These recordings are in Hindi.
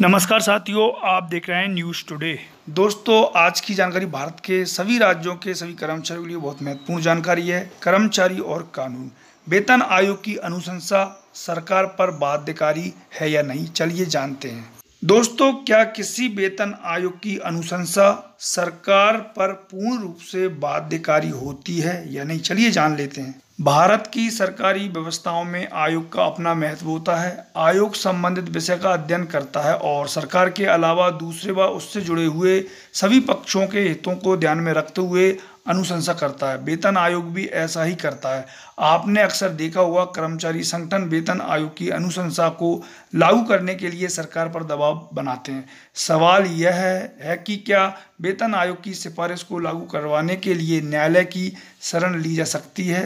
नमस्कार साथियों आप देख रहे हैं न्यूज़ टुडे दोस्तों आज की जानकारी भारत के सभी राज्यों के सभी कर्मचारियों के लिए बहुत महत्वपूर्ण जानकारी है कर्मचारी और कानून वेतन आयोग की अनुशंसा सरकार पर बाध्यकारी है या नहीं चलिए जानते हैं दोस्तों क्या किसी वेतन आयोग की अनुशंसा सरकार पर पूर्ण रूप से बाध्यकारी होती है या नहीं चलिए जान लेते हैं भारत की सरकारी व्यवस्थाओं में आयोग का अपना महत्व होता है आयोग संबंधित विषय का अध्ययन करता है और सरकार के अलावा दूसरे व उससे जुड़े हुए सभी पक्षों के हितों को ध्यान में रखते हुए अनुशंसा करता है वेतन आयोग भी ऐसा ही करता है आपने अक्सर देखा होगा कर्मचारी संगठन वेतन आयोग की अनुशंसा को लागू करने के लिए सरकार पर दबाव बनाते हैं सवाल यह है कि क्या वेतन आयोग की सिफारिश को लागू करवाने के लिए न्यायालय की शरण ली जा सकती है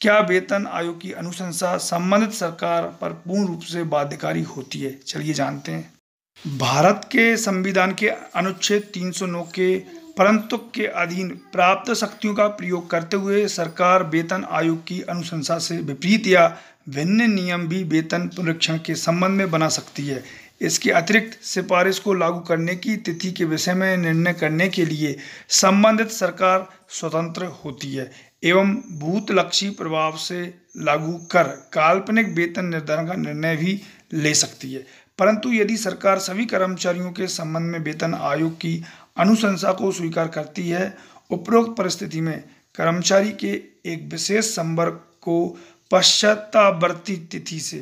क्या वेतन आयोग की अनुशंसा संबंधित सरकार पर पूर्ण रूप से बाध्यकारी होती है चलिए जानते हैं भारत के संविधान के अनुच्छेद 309 के परंतु के अधीन प्राप्त शक्तियों का प्रयोग करते हुए सरकार वेतन आयोग की अनुशंसा से विपरीत या भिन्न नियम भी वेतन पुनरीक्षण के संबंध में बना सकती है इसके अतिरिक्त सिफारिश को लागू करने की तिथि के विषय में निर्णय करने के लिए संबंधित सरकार स्वतंत्र होती है एवं भूतलक्षी प्रभाव से लागू कर काल्पनिक वेतन निर्धारण का निर्णय भी ले सकती है परंतु यदि सरकार सभी कर्मचारियों के संबंध में वेतन आयोग की अनुशंसा को स्वीकार करती है उपरोक्त परिस्थिति में कर्मचारी के एक विशेष संवर्ग को पश्चातावर्ती तिथि से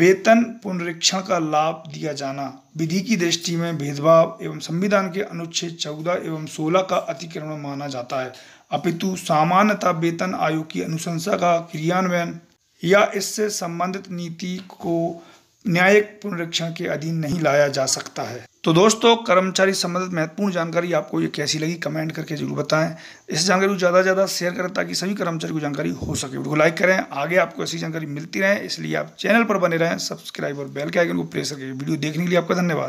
वेतन पुनरीक्षण का लाभ दिया जाना विधि की दृष्टि में भेदभाव एवं संविधान के अनुच्छेद चौदह एवं सोलह का अतिक्रमण माना जाता है अपितु सामान्यतः वेतन आयोग की अनुशंसा का क्रियान्वयन या इससे संबंधित नीति को न्यायिक पुनरीक्षण के अधीन नहीं लाया जा सकता है तो दोस्तों कर्मचारी संबंधित महत्वपूर्ण जानकारी आपको ये कैसी लगी कमेंट करके जरूर बताएं इस जानकारी को ज़्यादा से ज़्यादा शेयर करें ताकि सभी कर्मचारी को जानकारी हो सके वीडियो लाइक करें आगे आपको ऐसी जानकारी मिलती रहे इसलिए आप चैनल पर बने रहें सब्सक्राइब और बेल के आइकन को प्रेस करके वीडियो देखने के लिए आपका धन्यवाद